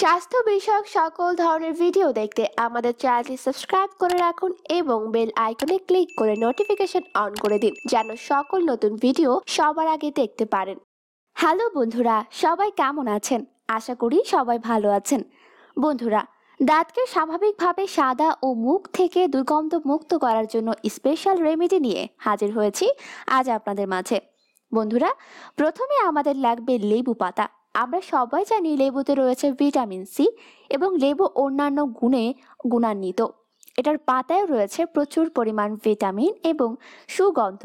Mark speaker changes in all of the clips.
Speaker 1: স্বাস্থ্য বিষয়ক সকল ধরনের ভিডিও দেখতে আমাদের চ্যানেলটি সাবস্ক্রাইব করে রাখুন এবং বেল আইকনে ক্লিক করে নোটিফিকেশন অন করে দিন যেন সকল নতুন ভিডিও সবার আগে দেখতে পারেন হ্যালো বন্ধুরা সবাই কেমন আছেন আশা করি সবাই ভালো আছেন বন্ধুরা দাঁতকে স্বাভাবিকভাবে সাদা ও মুখ থেকে দুর্গন্ধ মুক্ত করার জন্য স্পেশাল রেমেডি নিয়ে হাজির হয়েছি আজ আপনাদের মাঝে বন্ধুরা প্রথমে আমাদের লাগবে লেবু পাতা আমরা সবাই জানি লেবুতে রয়েছে ভিটামিন সি এবং লেবু অন্যান্য গুণে গুণান্বিত এটার পাতায় রয়েছে প্রচুর পরিমাণ ভিটামিন এবং সুগন্ধ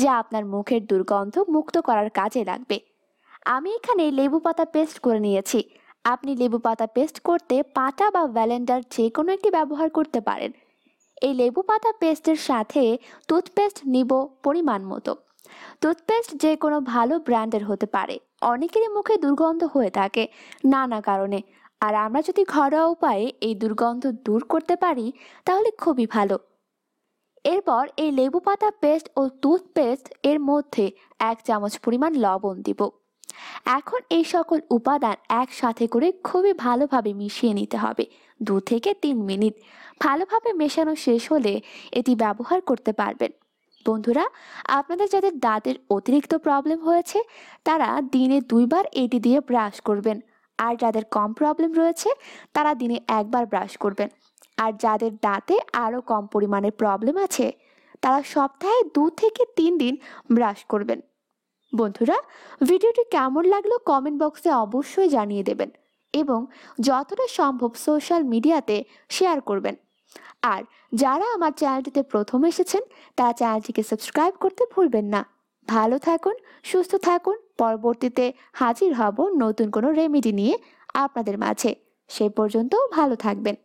Speaker 1: যা আপনার মুখের দুর্গন্ধ মুক্ত করার কাজে লাগবে আমি এখানে লেবু পাতা পেস্ট করে নিয়েছি আপনি লেবু পাতা পেস্ট করতে পাতা বা ভ্যালেন্ডার যে কোনো একটি ব্যবহার করতে পারেন এই লেবু পাতা পেস্টের সাথে টুথপেস্ট নিব পরিমাণ মতো টুথপেস্ট যে কোনো ভালো ব্র্যান্ডের হতে পারে অনেকেরই মুখে দুর্গন্ধ হয়ে থাকে নানা কারণে আর আমরা যদি ঘরোয়া উপায়ে এই দুর্গন্ধ দূর করতে পারি তাহলে খুবই ভালো এরপর এই লেবু পাতা পেস্ট ও টুথপেস্ট এর মধ্যে এক চামচ পরিমাণ লবণ দিব এখন এই সকল উপাদান একসাথে করে খুবই ভালোভাবে মিশিয়ে নিতে হবে দু থেকে তিন মিনিট ভালোভাবে মেশানো শেষ হলে এটি ব্যবহার করতে পারবেন বন্ধুরা আপনাদের যাদের দাঁতের অতিরিক্ত প্রবলেম হয়েছে তারা দিনে দুইবার এটি দিয়ে ব্রাশ করবেন আর যাদের কম প্রবলেম রয়েছে তারা দিনে একবার ব্রাশ করবেন আর যাদের দাঁতে আরও কম পরিমাণে প্রবলেম আছে তারা সপ্তাহে দু থেকে তিন দিন ব্রাশ করবেন বন্ধুরা ভিডিওটি কেমন লাগলো কমেন্ট বক্সে অবশ্যই জানিয়ে দেবেন এবং যতটা সম্ভব সোশ্যাল মিডিয়াতে শেয়ার করবেন আর যারা আমার চ্যানেলটিতে প্রথম এসেছেন তারা চ্যানেলটিকে সাবস্ক্রাইব করতে ভুলবেন না ভালো থাকুন সুস্থ থাকুন পরবর্তীতে হাজির হব নতুন কোনো রেমেডি নিয়ে আপনাদের মাঝে সে পর্যন্ত ভালো থাকবেন